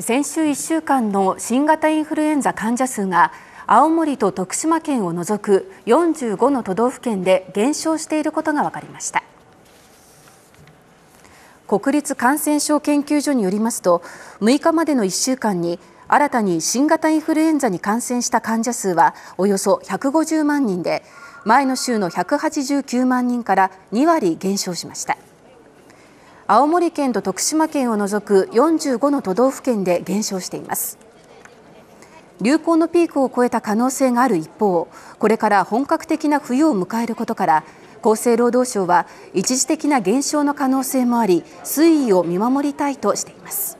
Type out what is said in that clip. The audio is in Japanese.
先週1週間の新型インフルエンザ患者数が青森と徳島県を除く45の都道府県で減少していることが分かりました国立感染症研究所によりますと6日までの1週間に新たに新型インフルエンザに感染した患者数はおよそ150万人で前の週の189万人から2割減少しました青森県と徳島県を除く45の都道府県で減少しています流行のピークを越えた可能性がある一方これから本格的な冬を迎えることから厚生労働省は一時的な減少の可能性もあり推移を見守りたいとしています